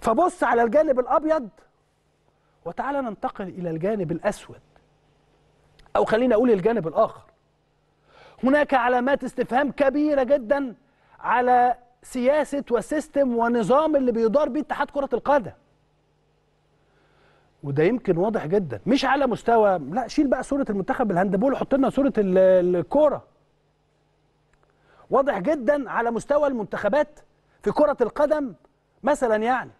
فبص على الجانب الابيض وتعالى ننتقل الى الجانب الاسود او خلينا اقول الجانب الاخر هناك علامات استفهام كبيره جدا على سياسه وسيستم ونظام اللي بيدار بيه اتحاد كره القدم وده يمكن واضح جدا مش على مستوى لا شيل بقى صوره المنتخب الهندبول وحط لنا صوره الكوره واضح جدا على مستوى المنتخبات في كره القدم مثلا يعني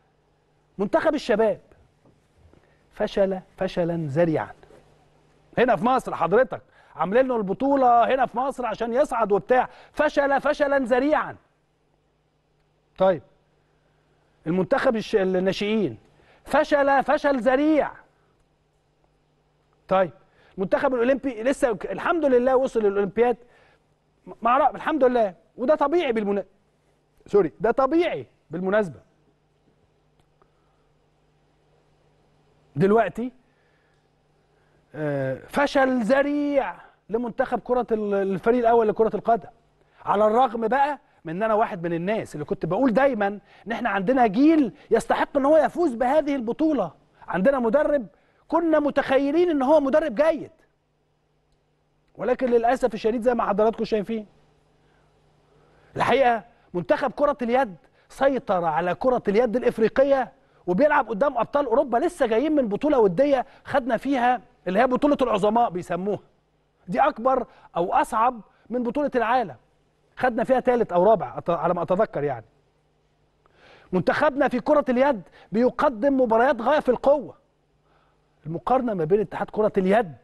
منتخب الشباب فشل فشلا ذريعا هنا في مصر حضرتك عاملين له البطوله هنا في مصر عشان يصعد وبتاع فشل فشلا ذريعا طيب المنتخب الناشئين فشل فشل ذريع طيب المنتخب الاولمبي لسه الحمد لله وصل للاولمبياد مع الحمد لله وده طبيعي بالمناسبه سوري ده طبيعي بالمناسبه دلوقتي آه، فشل ذريع لمنتخب كرة الفريق الأول لكرة القدم على الرغم بقى من ان انا واحد من الناس اللي كنت بقول دايما ان احنا عندنا جيل يستحق ان هو يفوز بهذه البطوله عندنا مدرب كنا متخيلين ان هو مدرب جيد ولكن للاسف الشديد زي ما حضراتكم شايفين الحقيقه منتخب كره اليد سيطر على كره اليد الافريقيه وبيلعب قدام ابطال اوروبا لسه جايين من بطوله وديه خدنا فيها اللي هي بطوله العظماء بيسموها دي اكبر او اصعب من بطوله العالم خدنا فيها ثالث او رابع على ما اتذكر يعني منتخبنا في كره اليد بيقدم مباريات غايه في القوه المقارنه ما بين اتحاد كره اليد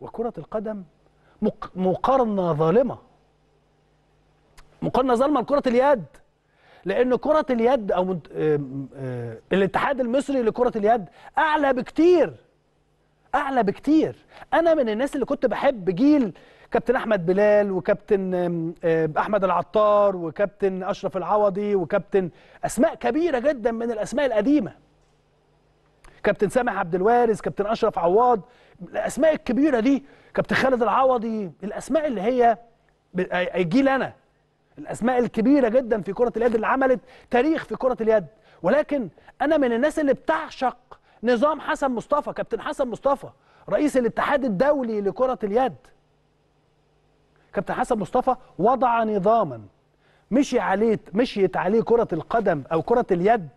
وكره القدم مقارنه ظالمه مقارنه ظالمه لكره اليد لان كره اليد او منت... آه، آه، الاتحاد المصري لكره اليد اعلى بكتير اعلى بكتير انا من الناس اللي كنت بحب جيل كابتن احمد بلال وكابتن آه، احمد العطار وكابتن اشرف العوضي وكابتن اسماء كبيره جدا من الاسماء القديمه كابتن سامح عبد الوارث كابتن اشرف عواض الاسماء الكبيره دي كابتن خالد العوضي الاسماء اللي هي جيل انا الاسماء الكبيره جدا في كره اليد اللي عملت تاريخ في كره اليد ولكن انا من الناس اللي بتعشق نظام حسن مصطفى كابتن حسن مصطفى رئيس الاتحاد الدولي لكره اليد كابتن حسن مصطفى وضع نظاما مشي عليه مشيت عليه كره القدم او كره اليد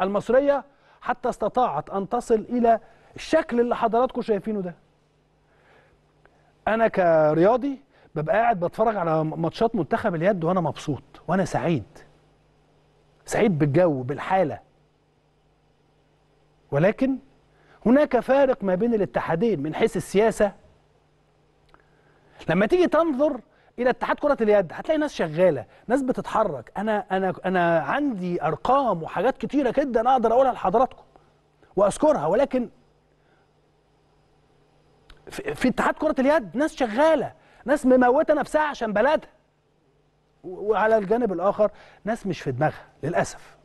المصريه حتى استطاعت ان تصل الى الشكل اللي حضراتكم شايفينه ده انا كرياضي ببقى قاعد بتفرج على ماتشات منتخب اليد وانا مبسوط وانا سعيد سعيد بالجو بالحاله ولكن هناك فارق ما بين الاتحادين من حيث السياسه لما تيجي تنظر الى اتحاد كره اليد هتلاقي ناس شغاله ناس بتتحرك انا انا انا عندي ارقام وحاجات كتيره جدا اقدر اقولها لحضراتكم واذكرها ولكن في اتحاد كره اليد ناس شغاله ناس مموته نفسها عشان بلدها وعلى الجانب الاخر ناس مش في دماغها للاسف